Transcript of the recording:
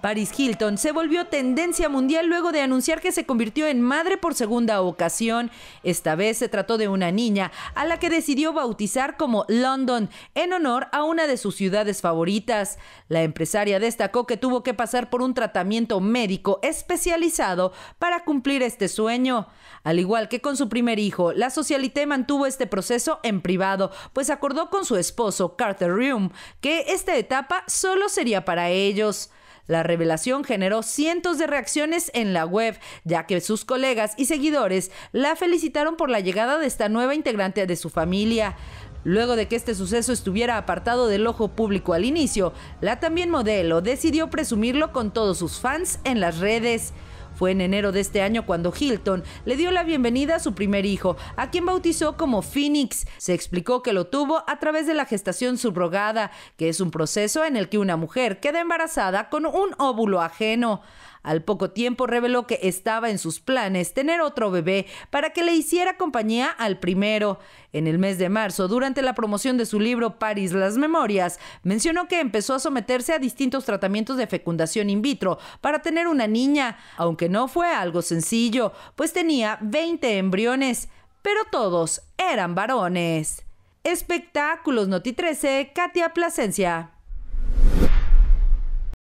Paris Hilton se volvió tendencia mundial luego de anunciar que se convirtió en madre por segunda ocasión. Esta vez se trató de una niña a la que decidió bautizar como London en honor a una de sus ciudades favoritas. La empresaria destacó que tuvo que pasar por un tratamiento médico especializado para cumplir este sueño. Al igual que con su primer hijo, la socialité mantuvo este proceso en privado, pues acordó con su esposo, Carter Room, que esta etapa solo sería para ellos. La revelación generó cientos de reacciones en la web, ya que sus colegas y seguidores la felicitaron por la llegada de esta nueva integrante de su familia. Luego de que este suceso estuviera apartado del ojo público al inicio, la también modelo decidió presumirlo con todos sus fans en las redes. Fue en enero de este año cuando Hilton le dio la bienvenida a su primer hijo, a quien bautizó como Phoenix. Se explicó que lo tuvo a través de la gestación subrogada, que es un proceso en el que una mujer queda embarazada con un óvulo ajeno. Al poco tiempo reveló que estaba en sus planes tener otro bebé para que le hiciera compañía al primero. En el mes de marzo, durante la promoción de su libro París las Memorias, mencionó que empezó a someterse a distintos tratamientos de fecundación in vitro para tener una niña, aunque no fue algo sencillo, pues tenía 20 embriones, pero todos eran varones. Espectáculos Noti 13, Katia Plasencia.